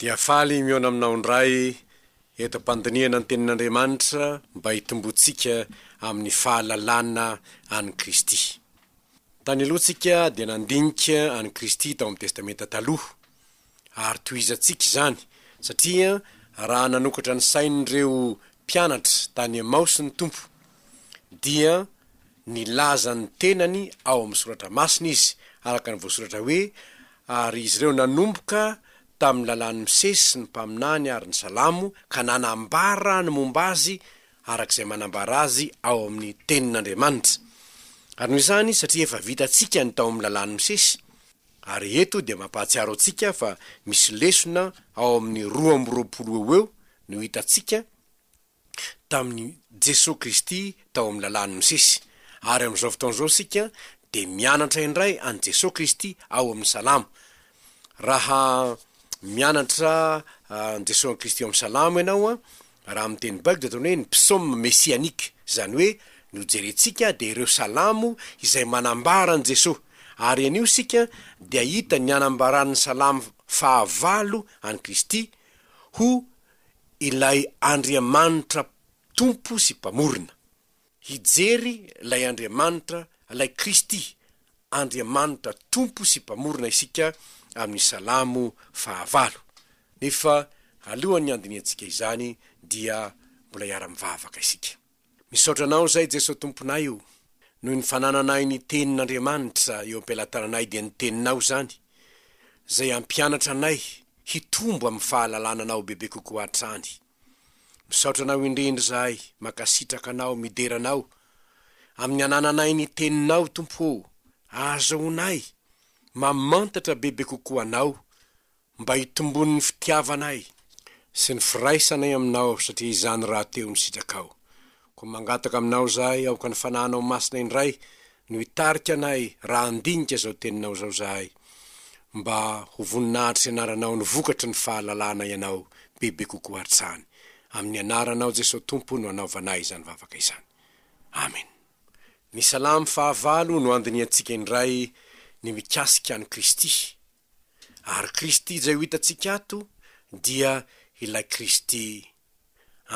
dea faly miona aminao ndray etom-pandinihana ny tenin'andriamanitra mba hitombontsika amin'ny fahalalana any kristy tany alohantsika dea nandinika any kristy tao amn'ny testamenta taloha ary to izantsika zany satria raha nanokatra ny sainnreo mpianatra tany amaosy ny tompo dia nilaza ny tenany ao amin'ny soratra masina izy araka ny voasoratra hoe ary izy ireo nanomboka tamin'ny lalàny misesy ny mpaminany ary ny salamo ka nanambara ny momba azy arak'izay manambara azy ao amin'ny tenin'andriamanitra ary no zany satria efa vitantsika ny tao am'ny lalany misesy ary eto de mampahatsiarontsika fa misy lesona ao amin'ny ro aropolo eo eo noittan'yjesos kristytao amny lalany misesy ary am'izao votaonzao sika de mianatra indray any jesos kristy ao amn'ny alam mianatra ah, ny jesosy any kristy o ami'y salamo ianao a ah. raha ami'teny baiko day ataony hoe ny psoma messianike zany hoe nojerentsika de ireo salamo izay manambara any jesosy ary an'io sika de ahita ny anambarany salamo fahavalo any kristy ho ilay andryamanitra tompo sy mpamorona hijery lay andry amanitra alay kristy andriamanitra tompo sy mpamorona isika amin'ny salamo fahavanefa alohany andiny antsika izany dia mbola iara-mivavaka isika misaotra anao zay jesosy tomponay io noho ny fanananay ny tenin'andriamanitra eo ampialatananay dia ny teninao zany zay ampianatra anay hitombo amin'ny fahalalananao bebe koko h a-trany misaotra anao indrendry zahay makasitraka anao mideranao amin'ny anananay ny teninao tompo azahonay mamantatra bebe koko anao mba hitombonyny fitiava anay sy ny firaisanay aminao satria izany raha teo ny sitrakao ko mangataka aminao zahay aoka ny fananao masina indray no hitarika anay raha andinika zao teninao zao zahay mba ho voninahatsy anaranao ny vokatry ny fahalalàna ianao bebe kokoa hartsany amin'ny anaranao jesosy tompo no anaovanay zany vavaka izany amen ny salamo fahavalo no andinyatsika indray ny mikasik' any kristy ary kristy zay ho itatsika ato dia ilay kristy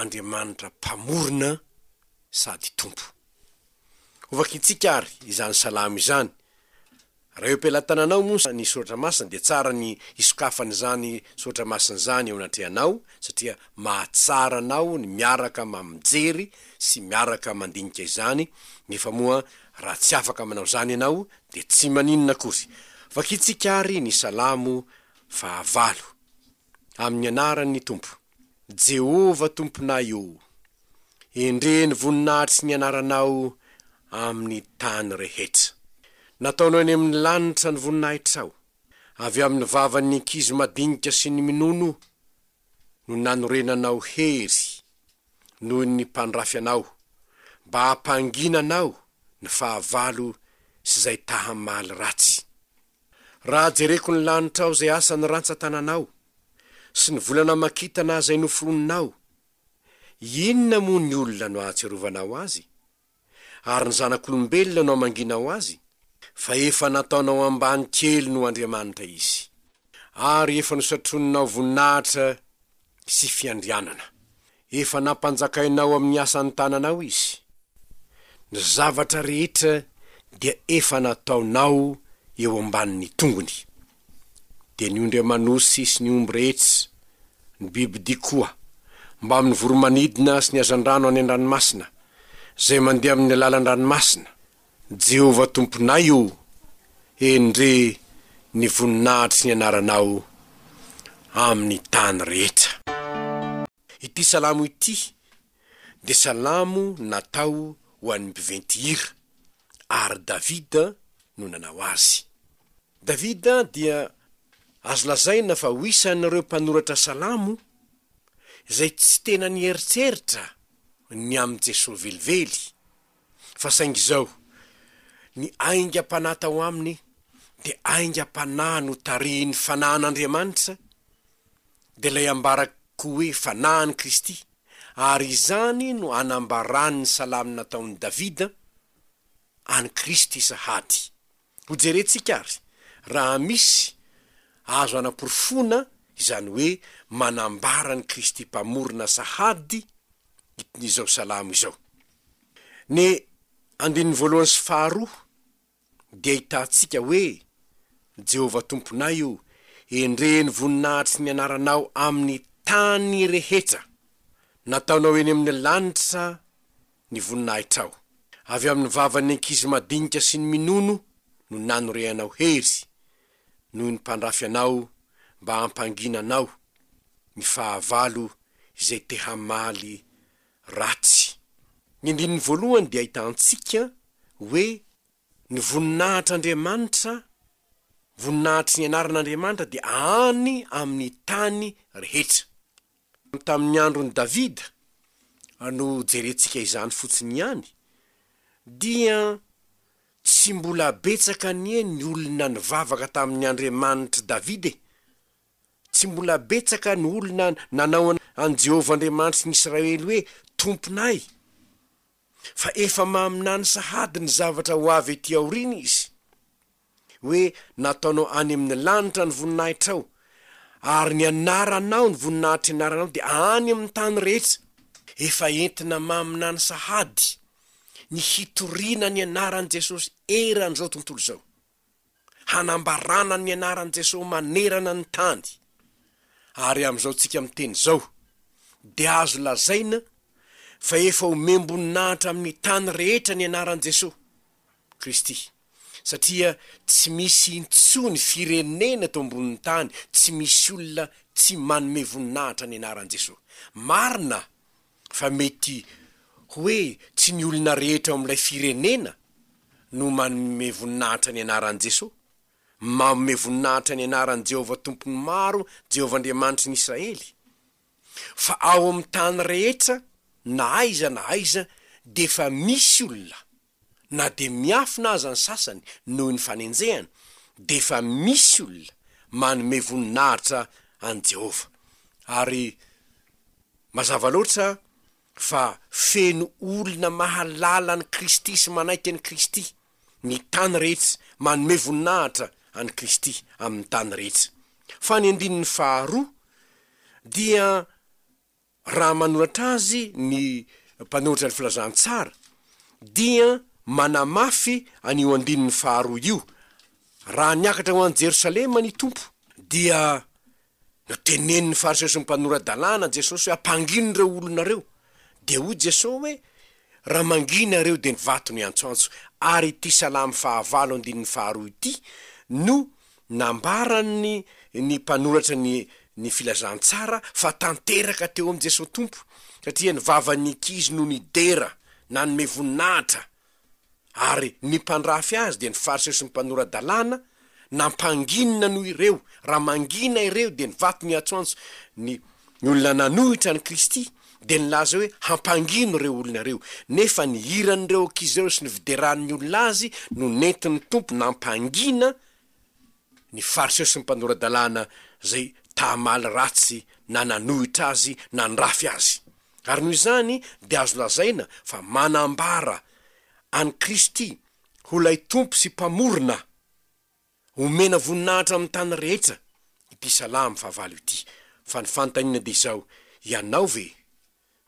andriamanitra mpamorona sady tompo ovaky itsika ary izany salamo izany raha eo ampialatananao mo ny soratra masina de tsara ny isokafany zany soratra masiny zany eo anatrehanao satria mahatsara anao ny miaraka mamijery sy miaraka mandinika izany nefa moa raha tsy afaka aminao zany ianao de tsy maninona kozy vakitsikary ny salamo fahavalo amin'ny anaranny tompo jehova tomponay eo endreny voninahitry sy ny anaranao amin'ny tany rehetra nataonao any amin'ny lanitra ny voninahitrao avyo amin'ny vavan'ny ankizo madinika sy ny minono no nanorenanao hery noho ny mpandrafy anao mba hampangina anao ny fahavalo sy izay tahamaly ratsy raha jereko ny lanitra ao izay asany rantsa tananao sy ny volana makintana zay noforoninao inona moa ny olona no ahatsiarovanao azy ary ny zanak'olombelona no amanginao azy fa efa nataonao ambany kely no andriamanitra izy ary efa nosatrononao voninahitra sy fiandrianana efa nampanjakainao amin'ny asany tananao izy ny zavatra rehetra dia efa nataonao eo ambann'ny tongony dia ny ondryamanosy sy ny ombrehetsa ny biby dikoa mbamin'ny voromanidina sy ny azan-drano any an-dranomasina zay mandeha amin'ny alalan-dranomasina jehovah tomponay o endre ny voninahitry sy ny anaranao amin'ny tany rehetra ity salamo ity de salamo natao ho an'nymbiventhira ary davida no nanao azy davida dia azo lazaina fa ho isanareo mpanoratra salamo zay tsy tena nyheritseritra ny amn'ny jesosy velively fa saingy zao ny ainga -pana tao aminy de ainga m-pana no tari ny fana n'andriamanitra de lay ambara ko hoe fanahany kristy ary zany no anambaranyny salamy nataony davida any kristy sahady hojerentsika ary raha misy azo anaporofona izany hoe manambara ny kristy mpamorona sahady itin'izao salamo izao ny andinnny voalohany syfaharo dia hitantsika hoe jehovah tomponay io endreny voninahitry ny anaranao amin'ny tany rehetra nataonao eny amin'ny lanitra ny voninahitrao avy amin'ny vava ny ankizy madinika sy ny minono no nano rehanao hery noho ny mpandrafy anao mba hampangina anao ny fahavalo izay teha maly ratsy ny andininy voalohany dia hitantsika hoe ny voninahitr' andriamanitra voninahitry ny anaran'andriamanitra de any amin'ny tany rehetra tamin'ny andro ny davida ano jerentsika izany fotsiny ihany dia tsy mbola betsaka nye ny olona ny vavaka tamin'ny andriamanitra davida e tsy mbola betsaka ny olona nanao an' jehova andriamanitra ny israely hoe tomponay fa efa mahmina ny sahady ny zavatra ho avy ety ao riny izy hoe nataonao any amin'ny lanitra ny voninahitrao ary ny anarana ao ny voninahitry anaranao de any amn'ny tany rehetra efa entina mahminany sahady ny hitoriana ny anaran' jesosy eranyzao tontolo zao hanambarana ny anaran' jesosy manerana ny tany ary am'izao tsika miteny zao de azo lazaina fa efa ome mboninahitra amin'ny tany rehetra ny anaran' jesosy kristy satria tsy misy intsony firenena to ambonyn'ny tany tsy misy olona tsy manome voninahitra ny anaran' jesosy marina fa mety hoe tsy ny olona rehetra ao am'lay firenena no manome voninahitra ny anarany jesosy manome voninahitra ny anaran' jehovah tompony maro jehovahandriamanitra nyisraely fa ao am'ny tany rehetra na aiza na aiza de efa misy olona na de miafina aza any sasany noho ny fanenjehana de fa misy olona manome voninahitra any jehova ary mazava loatra fa feno olona mahalala any kristy sy manaiky any kristy mi tany rehetsa manome voninahitra any kristy amin'ny tany rehetsa fa ny andininy faharoa dia raha manoratra azy ny mpanoratra ny filazantsara dia manamafy anyo andinyn'ny faharoa io raha niakatra ho any jerosalema ny tompo dia no teneni ny faharosso ny mpanora dalàna jesosy hoe ampangino reo olonareo de hoy jesoy hoe raha manginareo de ny vato ny iantsoantso ary ti salamy fahavalo andinyn'ny faharoa ity no nambara ny ny mpanoratra ny ny filazantsara fa tanteraka teo am jesosy tompo satria nyvava nykizy no nidera na nyme voninahitra ary ny mpandrafy azy de nyfaritseo sy mpanoradalàna nampanginna noo ireo raha mangina ireo de nyvato ny atsoantso nyolona nanohitra ny kristy de nylaza oe hampangino reo olonareo nefa nyhiranyreo ankizy reo sy ny videranny olona azy no nentiny tompo nampangina ny fariseo sy my panoradalàna zay tamaly ratsy na nanohitra azy na n rafy azy ary noho zany de azo lazaina fa manambara any kristy ho lay tompo sy mpamorona omena voninahitra amny tany rehetra disa lah amy fahavalo ity fa ny fanotaniana de zao ianao ve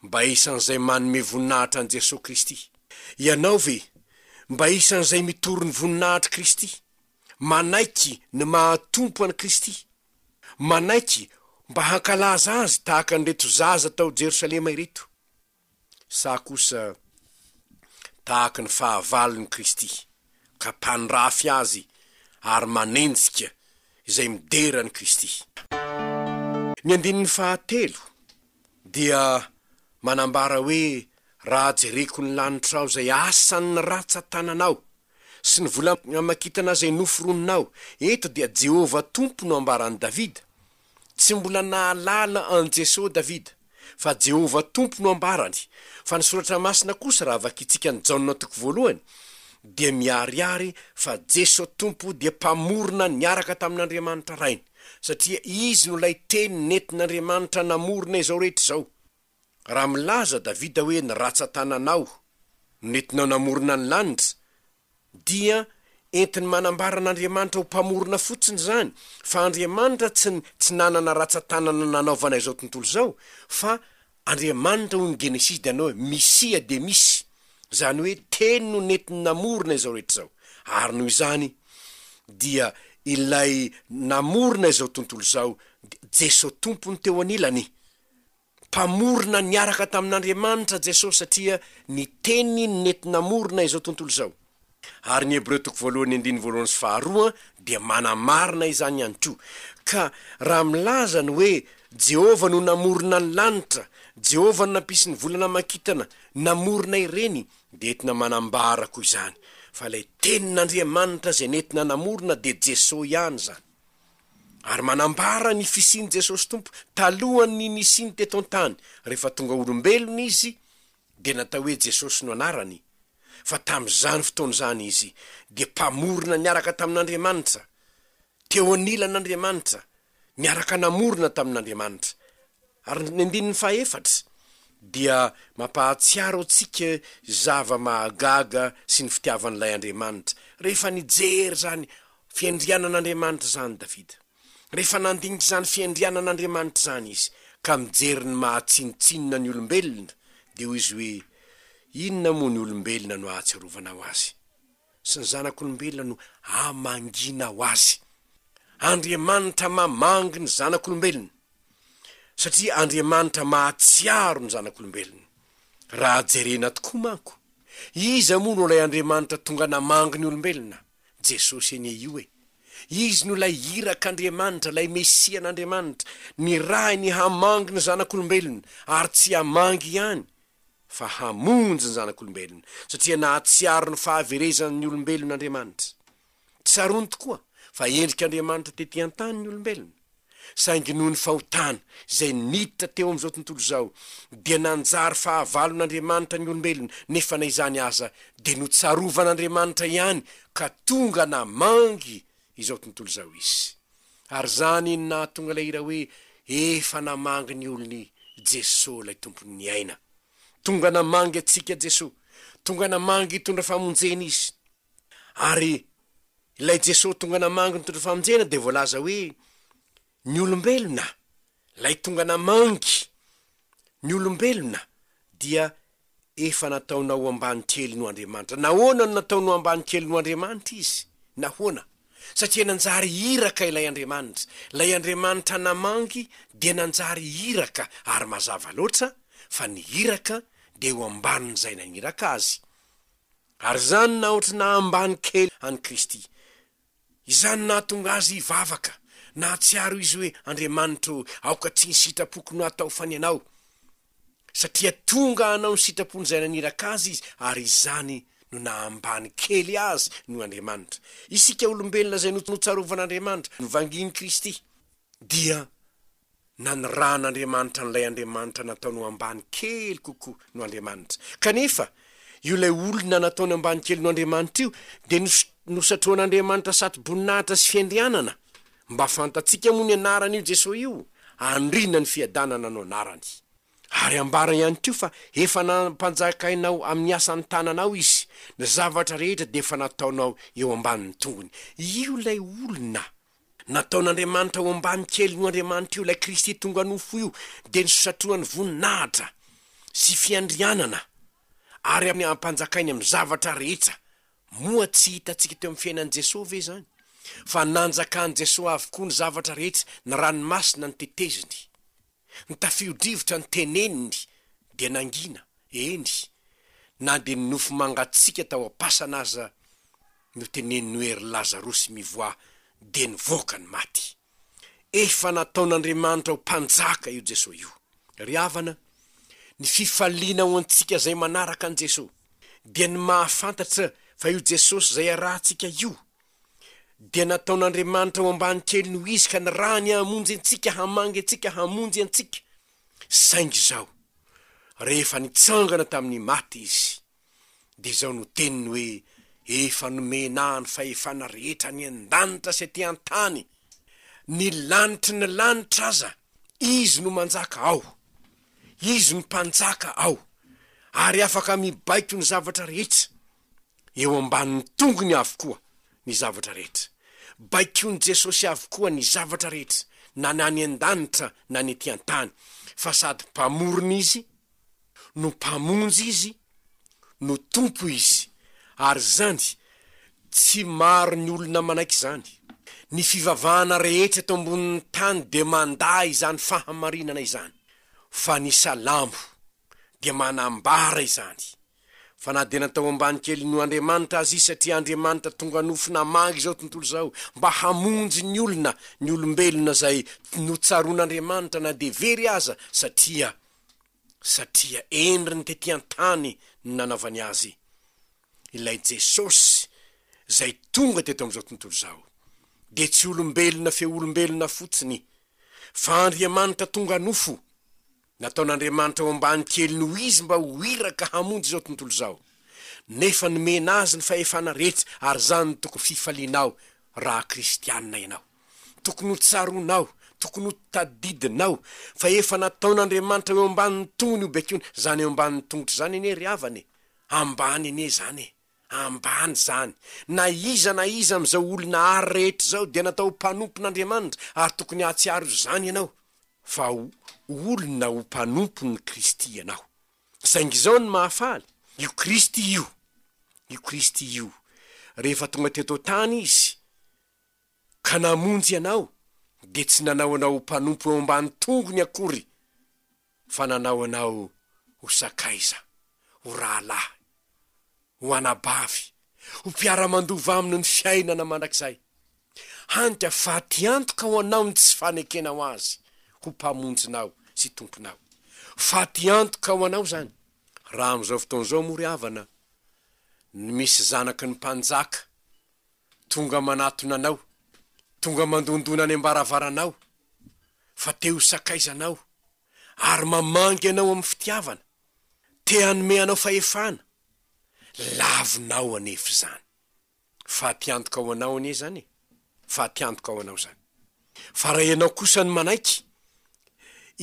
mba isan'izay manome voninahitra any jesosy kristy ianao ve mba isan'izay mitoro ny voninahitra kristy manaiky ny mahatompo any kristy manaiky mba hankalaza azy tahaka ny reto zaza tao jerosalema ireto sa kosa tahaka ny fahavalo ny kristy ka mpandrafy azy ary manentsika zay miderany kristy ny andininy fahatelo dia manambara hoe raha jereko ny lanitra ao zay asanny ratsa -tananao sy ny vola amakitana zay nofo roninao eto dia jehovah tompo no ambarany davida tsy mbola na alala an jesoy davida fa jehova tompo no ambarany fa ny soratra masina kosa raha avakintsika ny jaoona toko voalohany dia miariary fa jesosy tompo dia mpamorona nyaraka tamin'andriamanitra rainy satria izy no lay teny neti n'andriamanitra namorona izao rehetra zao raha milaza davida hoe nyratsantananao nnetinao namorona ny lanitra dia entin'ny manambaran'andriamanitra ho mpamorona fotsiny zany fa andriamanitra tsy tsy nanana ratsa-tanana nanaovana izao tontolo zao fa andriamanitra ho ny geneside anao he misia de misy zany hoe teny no neti ny namorona izao rehetra zao ary noho izany dia ilay namorona izao tontolo zao de jesosy tompony teo an'elany mpamorona niaraka tamin'andriamanitra jesosy satria ny teny no neti namorona izao tontolo zao ary ny heb reo toko voalohany andiny voalohany sy faharoa de manamarina izany any ko ka raha milazany hoe jehovah no namorona ny lanitra jehova no nampisi ny volana mankitana namorona ireny de entina manambara ko izany fa lay tenin'andriamanitra zay nentina namorona de jesosy ihany zay ary manambara ny fisiany jesosy tompo talohan ny nisi ny teto antany rehefa tonga olombelony izy de natao hoe jesosy no anarany fa tamn'zany fotoanazany izy de mpamorona niaraka tamin'andriamanitra teo an'ilan'andriamanitra miaraka namorina tamin'andriamanitra ary ny andini ny fahefatra dia mampahatsiaro antsika zava-mahagaga sy ny fitiavan'ilay andriamanitra rehefa nyjery zany fiandrianan'andriamanitra zany davida rehefa nandinitra zany fiandrianan'andriamanitra zany izy ka mijery ny mahatsinitsinina ny olombelona de ho izy hoe inona moa ny olombelona no ahatsiarovana ho azy sy ny zanak'olombelona no amangina aho azy andriamanitra mamangy ny zanak'olombelona satria andriamanitra mahatsiaro ny zanak'olombelony raha jerena tokoa manko izy moa no lay andriamanitra tonga namangy ny olombelona jesosy any io e izy no lay irak'andriamanitra lay mesia n'andriamanitra ny rahi ny hamangy ny zanak'olombelona ary tsy hamangy ihany fa hamonjy ny zanak'olombelony satria natsyary no fahaverezana ny olombelonyandriamanitra tsaronyto koa fa endrika andriamanitra tetian-tanyny olombelona saingy noho ny fahotana zay niditra teo am'izao tontolo zao de nanjary fahavalon'andriamanitra ny olombelona nefa na izany aza de no tsarovan'andriamanitra ihany ka tonga namangy izao tontolo zao izy ary zany ny na tonga la ira hoe efa namangy ny olony jesosy lay tompony'ny aina tonga namangy atsika jesosy tonga namangy tondra famonjena izy ary ilay jesosy tonga namangy nytondra famonjena de volaza hoe ny olombelona lay tonga namangy ny olombelona dia efa nataonao ambany kely no andriamanitra na ona no nataonao ambany kely no andriamanitra izy na hona satria nanjary hiraka ilay andriamanitra lay andriamanitra namangy de nanjary hiraka ary mazava loatra fa ny hiraka de ho ambaniny zay naniraka azy ary zany na ohatra na ambany kely any kristy izany nahatonga azy ivavaka na tsiaro izy hoe andriamanitra aoka tsy ny sitapoko no hatao fanyanao satria tonga anao ny sitrapon'zay naniraka azy izy ary zany no na ambany kely azy no andriamanitra isika olombelona zay nono tsarovan'andriamanitra no vanginy kristy dia na ny rahn'andriamanitra nylay andriamanitra nataonao ambany kely kokoa no andriamanitra kanefa io lay olona nataony ambany kely no andriamanitra io de osnosatroan'andriamanitra satry boninahitra sy fiandrianana mba fantatsika moa ny anaranyio jesos io andrina ny fiadanana no anarany ary ambara ihany ko fa efa nampanjakainao amin'ny asany tananao izy ny zavatra rehetra de efa nataonao eo amban'ny tongony io lay olona nataon'andriamanitra o ambany kely no andriamanitra io la kristy tonga nofo io de ny sosatroany voninahitra sy fiandrianana ary ny ampanjakainy amin'y zavatra rehetsa moa tsy hitantsika teo am'ny fiainan' jesosy ve zany fa nanjakaan' jesosy avokoa ny zavatra rehetsa ny ranomasina ny teteziny ny tafiodrivotra ny teneniny de nangina eny na de ny nofo mangatsiaka tao apasanaza no teneni ny hoery lazarosy mivoa de nyvoaka ny maty efa nataon'andriamanitra ho mpanjaka io jesosy io ry avana ny fifaliana ao antsika zay manaraka an' jesosy de ny mahafantatra fa io jesosy zay araha ntsika io de nataon'andriamanitra ho ambany kely ny ho izy ka ny raha ny amonjy antsika hamangy antsika hamonjy antsika saingy zao rehefa nitsangana tamin'ny maty izy de zaho no teniny hoe efa nomenahany faefana rehetra any an-danitra sy ti an-tany ny lanitri ny lanitra aza izy no manjaka ao izy no mpanjaka ao ary afaka mibaiky o ny zavatra rehetra eo ambanin'ny tongony avokoa ny zavatra rehetra baik o ny jesosy avokoa ny zavatra rehetra na nany an-danitra na ny ati an-tany fa sady mpamorona izy no mpamonjy izy no tompo izy ary zany tsy maro ny olona manaiky zany ny fivavahana rehetra to ambony'ny tany de manda izany fahamarinana izany fa ny salambo de manambara izany fa na de natao ambany kely no andriamanitra azy i satria andriamanitra tonga nofina magy zao tontolo zao mba hamonjy ny olona ny olombelona zay no tsaroan'andriamanitra na de very aza satria satria endri ny tetihan-tany ny nanaovany azy ilay jesosy zay tonga teto amizao tontolo zao de tsy olombelona fe olombelona fotsiny fa andriamanitra tonga nofo nataon'andriamanitra eo ambany kelyno izy mba hoiraka hamonjy zao tontolo zao nefa nomena azy ny faefa narehetsy ary zany ny tokony fifalianao raha kristianina ianao tokony ho tsaroanao tokony ho tadidinao fa efa nataon'andriamanitra eo ambanin'ny togony io bekony zany eo ambani'ny tongotry zany any ry avany ambany ane zanye ambany zany na iza na iza amzao olona ary rehetra zao de natao ho mpanompon'andriamanitra ary tokony ahtsiary i zany ianao fa olona ho mpanompo ny kristy ianao saingy zao ny mahafaly io kristy io io kristy io rehefa tonga teto tany izy ka namonjy ianao de tsy nanao anao ho mpanompo eo ambany tongony akory fa nanao anao ho sakaiza ho rahalaha ho anabavy ho mpiara mandova aminy ny fiainana mandrakzay hanyka fa ty antoka ao anao ny tsy fanekenao azy ho mpamonjinao sy tomponao fa ty antoka ao anao zany raha am'izao fotonazao moory avana ny misy zanaky ny mpanjaka tonga manatona anao tonga mandondona any ambaravaranao fa te ho sakaizanao ary mamangy anao amy fitiavana te anome anao fahefana lavinao anefa zany fahatiantoka ao anao an e zany e fahatiantoka ao anao zany fa raha ianao kosany manaiky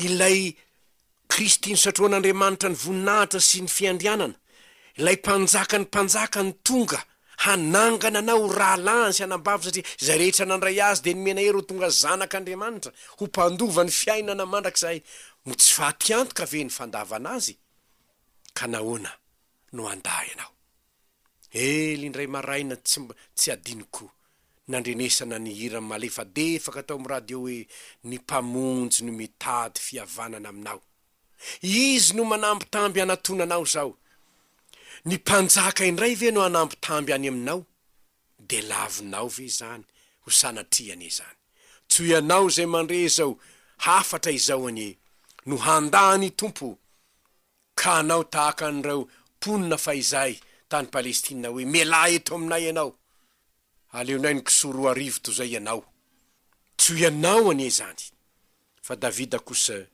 ilay kristy ny satroan'andriamanitra ny voninahitra sy ny fiandrianana lay mpanjaka ny mpanjaka ny tonga hanangana anao raha lany sy hanambavy satria zay rehetra nandray azy de ny mena he ro tonga zanak'andriamanitra ho mpandova ny fiainana mandrak'zaay mo tsy fahatiantoka ave ny fandavana azy ka nahoana no anda ianao hely indray maraina tsymba tsy adinyko nandrenesana nyhira malefadefaka atao amy radio hoe ny mpamonjy no mitady fihavanana aminao izy no manambo tamby hanatonanao zao ny mpanjaka indray ve no hanambo tamby any aminao de lavinao ve zany ho sanatriany zany tsoianao zay mandre zao hafatra izao anye no handany tompo ka anao tahaka andreo ponina fa izay tany palestinia oe mela eto aminay ianao aleonay ny kisoro arivo to zay ianao tsy ho ianao anie zany fa davida kosa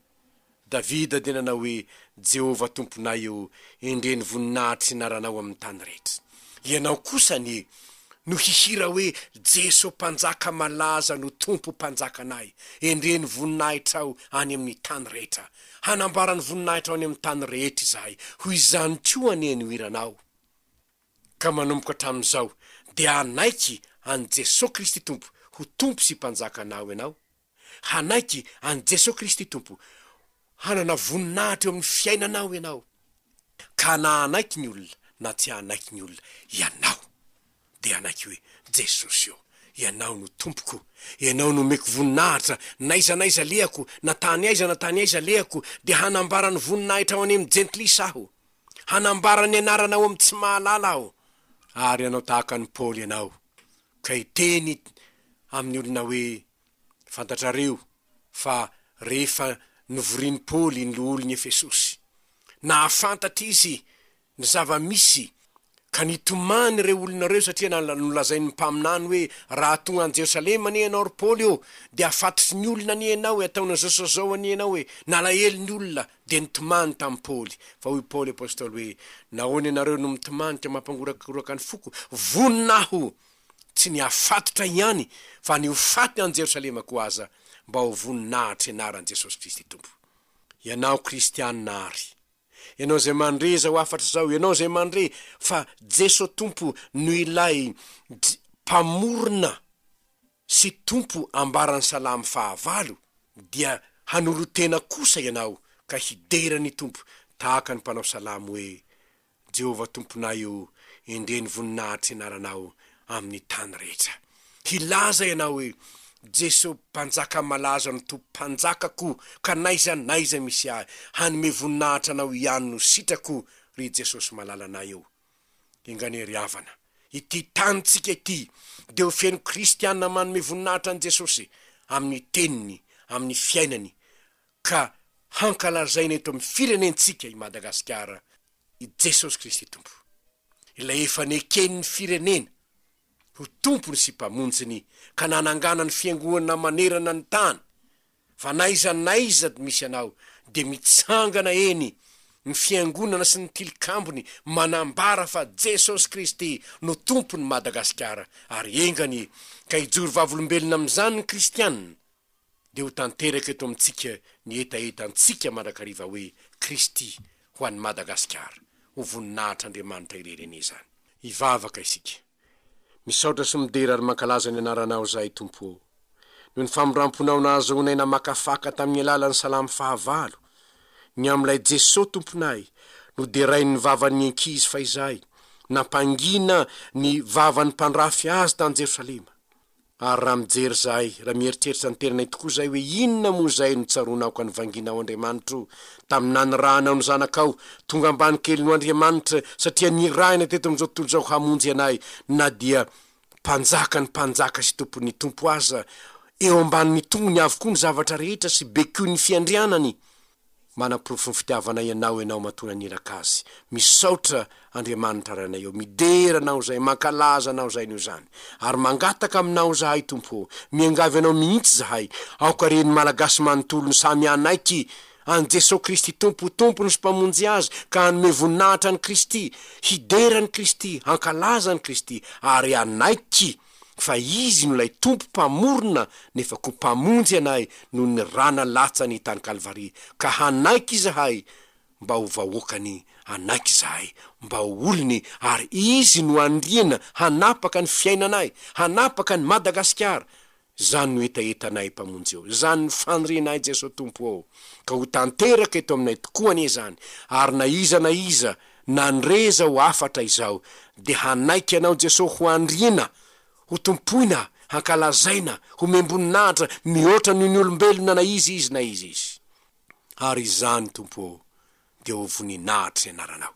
davida denanao hoe jehova tomponay eo endreny voninahitry naranao am'ny tany rehetra ianao kosa nie no hihira hoe jeso mpanjaka malaza no tompo mpanjaka anay endreny voninahitrao any amin'ny tany rehetra hanambara ny voninahitrao any amny tany rehetra zahay ho izany to any noiranao ka manomboka hatram'izao de anaiky any jesosy kristy tompo ho tompo sy mpanjaka anao anao hanaiky any jesos kristy tompo hanana voninahitra eo amn'ny fiainanao anao ka na anaiky ny olona na tsy anaiky ny olona ianao de anaiky hoe jesosy eo ianao no tompoko ianao no meky voninahitra naiza naiza lehako natany aiza natany aiza lehako de hanambara ny voninahitra ao any am jentlis aho hanambarany anaranao am tsy mahalala aho ary anao tahaka ny paôly ianao ka iteny amin'ny olona hoe fantatrareo fa rehefa novoriny paôly ny loolo ny efesosy na fantatra izy ny zava-misy ka nytomany re olonareo satria na nolazainypaminany hoe raha tonga any jerosalema ny anao ry paôly ô de afatotry ny olona ny anao e ataona zaosazao any anao oe nalaheli ny olona de nitomany tam pôly fa hoy paôoly apostoly hoe nahony anareo no mitomanika mampangorakkoroaka ny foko voninaho tsy ny afatotra ihany fa ni ofaty any jerosalema ko aza mba ho voninahitry anarany jesosy kristy tompo ianao kristianinaary anao zay mandre zaho afatry zaho ianao zay mandre fa jeso tompo no ilay d mpamorona sy tompo ambaran'ny salamy fahavalo dia hanolo tena kosa ianao ka hiderany tompo taaka ny mpanao salamy hoe jehovah tomponay io endreny voninahitsy anaranao amin'ny tany rehetra hilaza ianao hoe jesosy mpanjaka malaza no tompompanjaka ko ka naiza naiza misy ah hanyme voninahitra anao ihany no sitrako ry jesosy malala anay eo enganery avana ity tanytsika ity de ho fiaino kristianina manome voninahitra an' jesosy amin'ny teniny amin'ny fiainany ka hankalazaina eto am'ny firenentsika i madagasikara i jesosy kristy tompo la efa ny keniny firenena ho tompony sy mpamonjiny ka nanangana ny fiangonana manerana ny tany fa naiza naiza misy anao de mitsangana eny ny fiangonana sy ny tilikambony manambara fa jesosy kristy no tompo ny madagasikara ary engany ka ijory vavolombelona am'izany ny kristianna de ho tanteraka eto amintsika ni etaetantsika manrakariva hoe kristy ho an'ny madagasikara ho voninahitr'andriamanitra irerene zany misaotra somidera ny mankalaza ny anaranao zay tompo eo no ny famondram-ponao nahazo honay namakafaka tamin'ny alalan'ny salamy fahavalo ny am'ilay jesosy tomponay no derainny vavanyy enkizy fa izay nampangina ny vavan'ny mpandrafy azy tany jerosalema ary raha mijery zahy raha mieritreritra ny tenanay tokoa zahay hoe inona moa zay notsaroanaoka ny vanginao andriamanitra tami'ny nany rahnao ny zanakaao tonga ambany kelyno andriamanitra satria ny rah ina teto amizao tontolo zao hamonjy ianay na dia mpanjaka ny mpanjaka sy tompon'ny tompo aza eo amban'ny togo ny avokoa ny zavatra rehetra sy becu ny fiandrianany manampirofo ny fitiavana ianao ianao matona an irak' azy misaotra andriamanitra rahanay eo midera anao zay mankalaza anao zay nyio zany ary mangataka aminao zahay tompoo mingavy anao mihitsy zahay aoka reny malagasy manontolony samy anaiky any jesosy kristy tompotompo no so mpamonjy azy ka anome voninahitra any kristy hiderany kristy ankalaza ny kristy ary anaiky fa izy no lay tompo mpamorona nefa ko mpamonjy anay noho ny rana latsa ny tany kalvary ka hanaiky zahay mba ho vahoakany anaiky zahay mba hoolony ary izy no andriana hanapaka ny fiainanay hanapaka ny madagasikara zany noetaetanay mpamonjy eo zany ny fandrinahy jesosy tompo eo ka ho tanteraky eto aminay tokoa anyy zany ary na iza na iza nandreza ho afatra izaho de hanaiky anao jesosy ho andriana ho tompoina hankalazaina ho memboninahatra mihoatra nyo ny olombelona na izy izy na izy izy ary zany tompo eo de ovoninahitry anaranao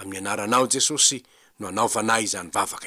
amin'ny anaranao jesosy no anaovanay izaany vavaka